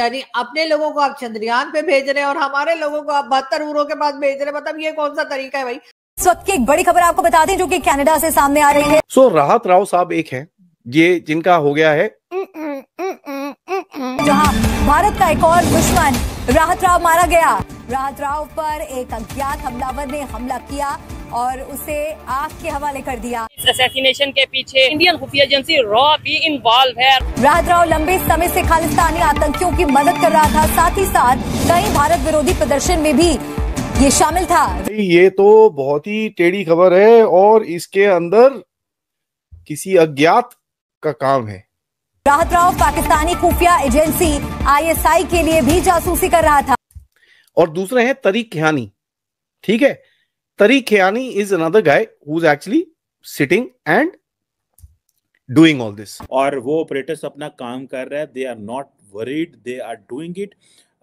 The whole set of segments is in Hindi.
यानी अपने लोगों को आप चंद्रयान पे भेज रहे हैं और हमारे लोगों को आप बहत्तर ऊरों के पास भेज रहे हैं मतलब ये कौन सा तरीका है भाई इस वक्त की एक बड़ी खबर आपको बता दें जो कि कनाडा से सामने आ रही है सो राहत राव साहब एक हैं ये जिनका हो गया है जहां भारत का एक और दुश्मन राहत राव मारा गया राहत राव पर एक अज्ञात हमलावर ने हमला किया और उसे आग के हवाले कर दिया इस असैसिनेशन के पीछे इंडियन खुफिया एजेंसी रॉ भी इन्वॉल्व है राहत राव लंबे समय से खालिस्तानी आतंकियों की मदद कर रहा था साथ ही साथ कई भारत विरोधी प्रदर्शन में भी ये शामिल था ये तो बहुत ही टेढ़ी खबर है और इसके अंदर किसी अज्ञात का काम है राहत राव पाकिस्तानी खुफिया एजेंसी आईएसआई के लिए भी जासूसी कर रहा था और दूसरे हैं तरीक खियानी ठीक है Tariq Khiani is another guy who is actually sitting and doing all this और वो operators अपना काम कर रहे हैं they are not worried they are doing it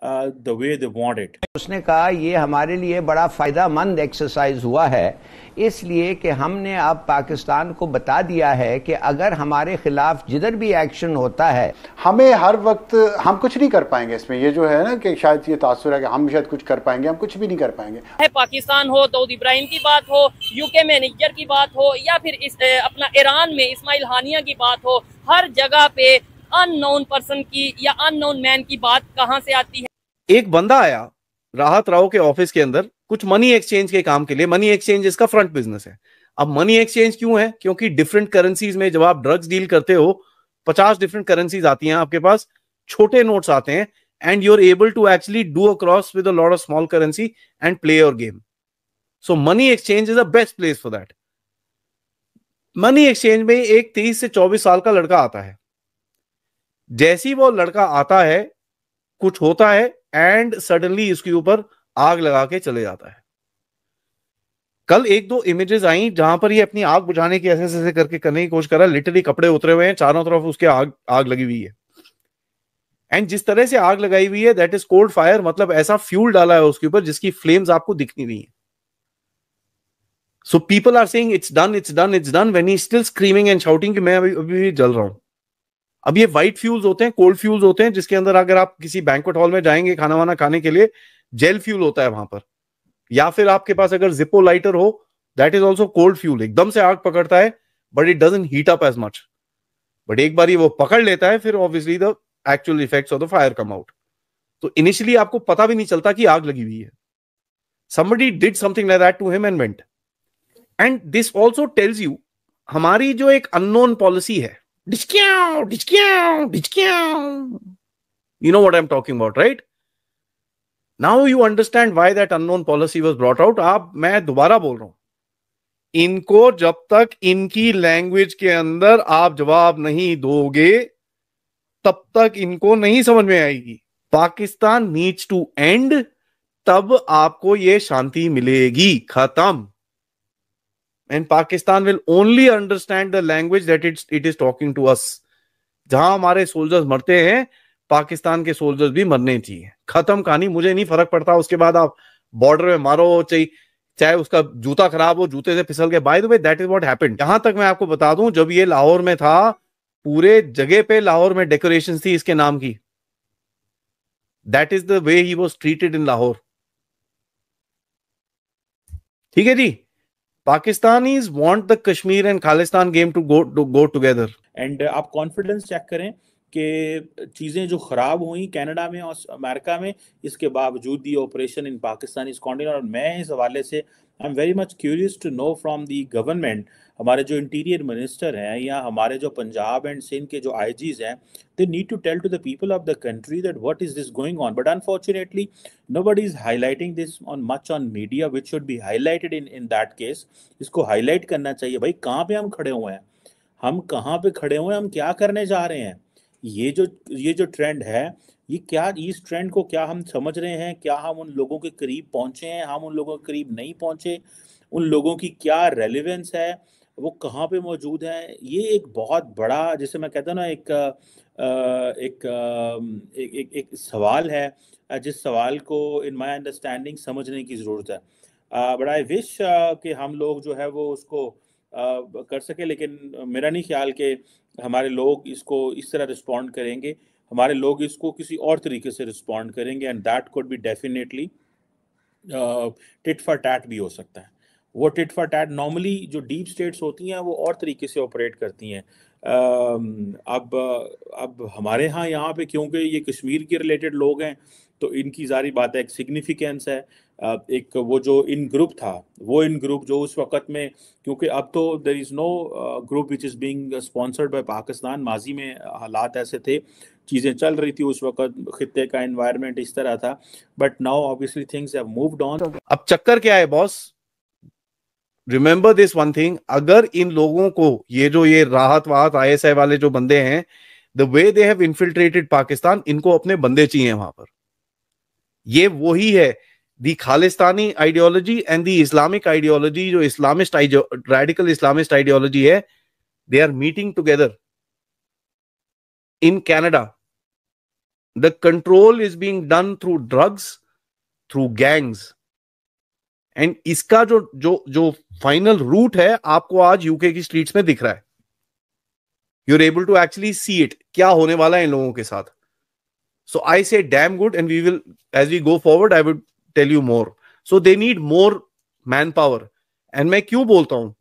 the way they want it उसने कहा ये हमारे लिए बड़ा फ़ायदा मंद एक्सरसाइज हुआ है इसलिए कि हमने अब पाकिस्तान को बता दिया है कि अगर हमारे खिलाफ जिधर भी एक्शन होता है हमें हर वक्त हम कुछ नहीं कर पाएंगे इसमें ये जो है ना कि शायद ये तासुर है कि हम शायद कुछ कर पाएंगे हम कुछ भी नहीं कर पाएंगे पाकिस्तान हो दाऊद इब्राहिम की बात हो यूके में निजर की बात हो या फिर इस अपना ईरान में इसमाइल हानिया की बात हो हर जगह पे अननोन पर्सन की या नोन मैन की बात कहाँ से आती है एक बंदा आया राहत राव के ऑफिस के अंदर कुछ मनी एक्सचेंज के काम के लिए मनी एक्सचेंज इसका फ्रंट बिजनेस है अब मनी एक्सचेंज क्यों है क्योंकि डिफरेंट करेंसीज में जब आप ड्रग्स डील करते हो पचास डिफरेंट करेंसीज आती हैं आपके पास छोटे नोट्स आते हैं and you are able to actually do across with a lot of small currency and play your game so money exchange is the best place for that money exchange में एक तेईस से चौबीस साल का लड़का आता है जैसी वो लड़का आता है कुछ होता है एंड सडनली इसके ऊपर आग लगा के चले जाता है कल एक दो इमेजेस आई जहां पर ये अपनी आग बुझाने की ऐसे ऐसे करके करने की कोशिश कर रहा है लिटरली कपड़े उतरे हुए हैं चारों तरफ उसके आग आग लगी हुई है एंड जिस तरह से आग लगाई हुई है दैट इज कोल्ड फायर मतलब ऐसा फ्यूल डाला है उसके ऊपर जिसकी फ्लेम्स आपको दिखनी नहीं है so people are saying it's done it's done it's done when he still screaming and shouting कि मैं अभी अभी जल रहा हूं अब ये व्हाइट फ्यूल्स होते हैं कोल्ड फ्यूल्स होते हैं जिसके अंदर अगर आप किसी बैंकवेट हॉल में जाएंगे खाना वाना खाने के लिए जेल फ्यूल होता है वहां पर या फिर आपके पास अगर जिपो लाइटर हो that is also cold fuel एकदम से आग पकड़ता है but it doesn't heat up as much but एक बार ये वो पकड़ लेता है फिर obviously the actual effect of the fire come out तो इनिशियली आपको पता भी नहीं चलता कि आग लगी हुई है somebody did something like that to him and went and this also tells you हमारी जो एक अननोन पॉलिसी है Discount, discount, discount. You know what I'm talking about, right? Now you understand why that unknown policy was brought out आप मैं दोबारा बोल रहा हूं इनको जब तक इनकी लैंग्वेज के अंदर आप जवाब नहीं दोगे तब तक इनको नहीं समझ में आएगी पाकिस्तान नीड्स टू एंड तब आपको ये शांति मिलेगी खत्म and Pakistan will only understand the language that it's it is talking to us जहां हमारे सोल्जर्स मरते हैं पाकिस्तान के सोल्जर्स भी मरने चाहिए खत्म कहानी मुझे नहीं फर्क पड़ता उसके बाद आप बॉर्डर में मारो चाहिए चाहे उसका जूता खराब हो जूते से फिसल के by the way that is what happened यहां तक मैं आपको बता दूं जब ये लाहौर में था पूरे जगह पे लाहौर में डेकोरेशन थी इसके नाम की that is the way he was treated in Lahore ठीक है जी Pakistanis want the Kashmir and Khalistan game to go to go together and आप कॉन्फिडेंस चेक करें कि चीज़ें जो ख़राब हुई कनाडा में और अमेरिका में इसके बावजूद ये ऑपरेशन इन पाकिस्तान इस कॉन्टिन्यू और मैं इस हवाले से I am very much curious to know from the government हमारे जो इंटीरियर मिनिस्टर हैं या हमारे जो पंजाब एंड सिंध के जो आईजीज हैं they need to tell to the people of the country that what is this going on but unfortunately nobody is highlighting this on much on media which should be highlighted in in that case इसको हाईलाइट करना चाहिए भाई कहाँ पे हम खड़े हुए हैं हम कहाँ पे खड़े हुए हैं हम क्या करने जा रहे हैं ये जो ये जो ट्रेंड है ये क्या इस ट्रेंड को क्या हम समझ रहे हैं क्या हम उन लोगों के करीब पहुंचे हैं हम उन लोगों के करीब नहीं पहुंचे उन लोगों की क्या रेलिवेंस है वो कहाँ पे मौजूद है ये एक बहुत बड़ा जैसे मैं कहता ना एक एक एक, एक, एक सवाल है जिस सवाल को इन माय अंडरस्टैंडिंग समझने की ज़रूरत है बट आई विश कि हम लोग जो है वो उसको कर सके लेकिन मेरा नहीं ख्याल कि हमारे लोग इसको इस तरह रिस्पॉन्ड करेंगे हमारे लोग इसको किसी और तरीके से रिस्पॉन्ड करेंगे and that could be definitely tit for tat भी हो सकता है वो टिट फॉर टैट नॉर्मली जो डीप स्टेट्स होती हैं वो और तरीके से ऑपरेट करती हैं अब अब हमारे यहाँ यहाँ पे क्योंकि ये कश्मीर के रिलेटेड लोग हैं तो इनकी जारी बात है एक सिग्निफिकेंस है एक वो जो इन ग्रुप था वो इन ग्रुप जो उस वक्त में क्योंकि अब तो there is no group which is being sponsored by Pakistan माजी में हालात ऐसे थे चीज़ें चल रही थी उस वक्त खत्े का इन्वायरमेंट इस तरह था but now obviously things have moved on अब चक्कर क्या है boss remember this one thing अगर इन लोगों को ये जो ये राहत वाहत आईएसआई वाले जो बंदे हैं the way they have infiltrated Pakistan इनको अपने बंदे चाहिए वहां पर ये वही है the Khalistani ideology and the Islamic ideology, जो Islamist radical Islamist ideology है, they are meeting together in Canada. The control is being done through drugs, through gangs. And इसका जो जो जो फाइनल रूट है आपको आज यूके की स्ट्रीट्स में दिख रहा है you are able to actually see it क्या होने वाला है इन लोगों के साथ so I say damn good and we will as we go forward I would tell you more so they need more manpower and मैं क्यों बोलता हूं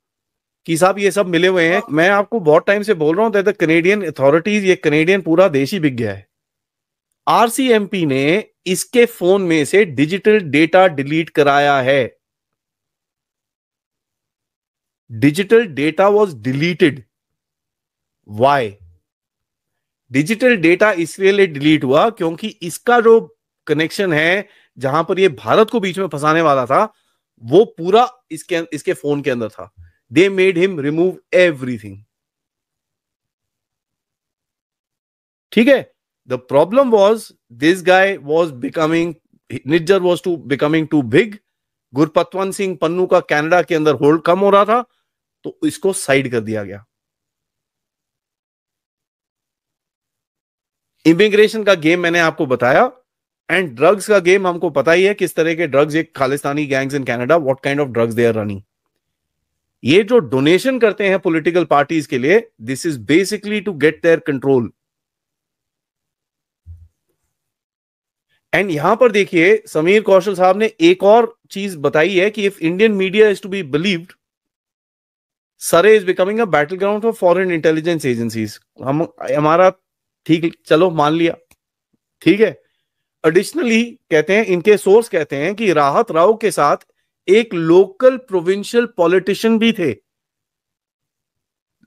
कि साहब ये सब मिले हुए हैं मैं आपको बहुत टाइम से बोल रहा हूँ दैट कनेडियन अथॉरिटीज ये कनेडियन पूरा देश ही बिक गया है आरसीएमपी ने इसके फोन में से डिजिटल डेटा डिलीट कराया है digital data was deleted why digital data इसलिए डिलीट हुआ क्योंकि इसका जो कनेक्शन है जहां पर ये भारत को बीच में फंसाने वाला था वो पूरा इसके इसके फोन के अंदर था they made him remove everything ठीक है the problem was this guy was becoming Nijjar was to becoming too big Gurpatwant Singh Pannu का कैनेडा के अंदर होल्ड कम हो रहा था तो इसको साइड कर दिया गया इमिग्रेशन का गेम मैंने आपको बताया एंड ड्रग्स का गेम हमको पता ही है किस तरह के ड्रग्स एक Khalistani gangs in Canada what kind of drugs they are running ये जो डोनेशन करते हैं पॉलिटिकल पार्टीज के लिए this is basically to get their control and यहां पर देखिए समीर कौशल साहब ने एक और चीज बताई है कि if Indian media is to be believed Surrey is becoming a battle ground for foreign intelligence agencies हम हमारा ठीक चलो मान लिया ठीक है एडिशनली कहते हैं इनके सोर्स कहते हैं कि राहत राव के साथ एक लोकल प्रोविंशियल पॉलिटिशियन भी थे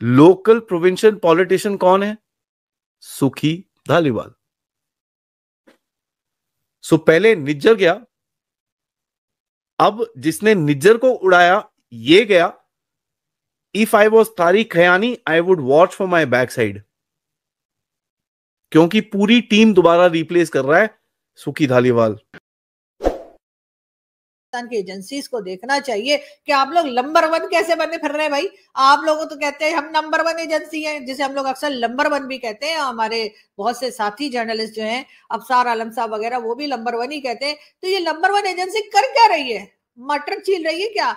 लोकल प्रोविंशियल पॉलिटिशियन कौन है सुखी धालीवाल सो पहले निज्जर गया अब जिसने निज्जर को उड़ाया ये गया if I was Tariq Khayani I would watch for my back side क्योंकि पूरी टीम दोबारा रिप्लेस कर रहा है सुखी धालीवाल की एजेंसीज को देखना चाहिए कि आप लोग नंबर वन कैसे बने फिर रहे भाई आप लोगों तो कहते हैं हम नंबर वन एजेंसी हैं जिसे हम लोग अक्सर नंबर वन भी कहते हैं हमारे बहुत से साथी जर्नलिस्ट जो हैं अफसार आलम साहब वगैरह वो भी नंबर वन ही कहते हैं तो ये नंबर वन एजेंसी कर क्या रही है मटर छील रही है क्या